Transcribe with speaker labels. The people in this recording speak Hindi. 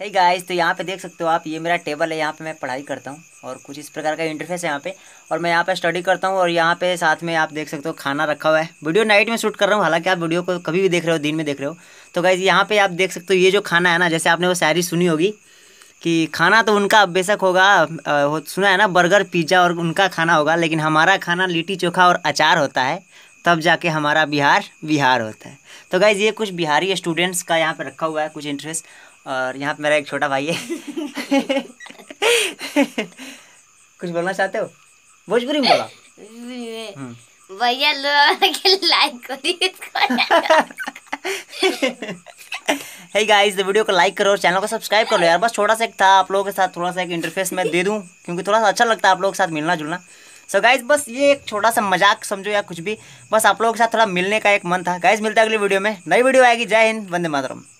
Speaker 1: है गाइस तो यहाँ पे देख सकते हो आप ये मेरा टेबल है यहाँ पे मैं पढ़ाई करता हूँ और कुछ इस प्रकार का इंटरफेस है यहाँ पे और मैं यहाँ पे स्टडी करता हूँ और यहाँ पे साथ में आप देख सकते हो खाना रखा हुआ है वीडियो नाइट में शूट कर रहा हूँ हालांकि आप वीडियो को कभी भी देख रहे हो दिन में देख रहे हो तो गाइज़ यहाँ पर आप देख सकते हो ये जो खाना है ना जैसे आपने वो शायरी सुनी होगी कि खाना तो उनका बेशक होगा सुना है ना बर्गर पिज़्ज़ा और उनका खाना होगा लेकिन हमारा खाना लिट्टी चोखा और अचार होता है तब जाके हमारा बिहार बिहार होता है तो गाइज़ ये कुछ बिहारी स्टूडेंट्स का यहाँ पर रखा हुआ है कुछ इंटरेस्ट और यहाँ पे मेरा एक छोटा भाई है कुछ बोलना चाहते हो भोजपुरी में बोला
Speaker 2: हम्म। भैया लोग लाइक करिए
Speaker 1: है गाइस वीडियो को लाइक करो और चैनल को सब्सक्राइब कर लो यार बस छोटा सा एक था आप लोगों के साथ थोड़ा सा एक इंटरफेस मैं दे दूँ क्योंकि थोड़ा सा अच्छा लगता है आप लोगों के साथ मिलना जुलना सो so गाइस बस ये एक छोटा सा मजाक समझो या कुछ भी बस आप लोगों के साथ थोड़ा मिलने का एक मन था गाइज मिलता है अगली वीडियो में नई वीडियो आएगी जय हिंद वंदे मातरम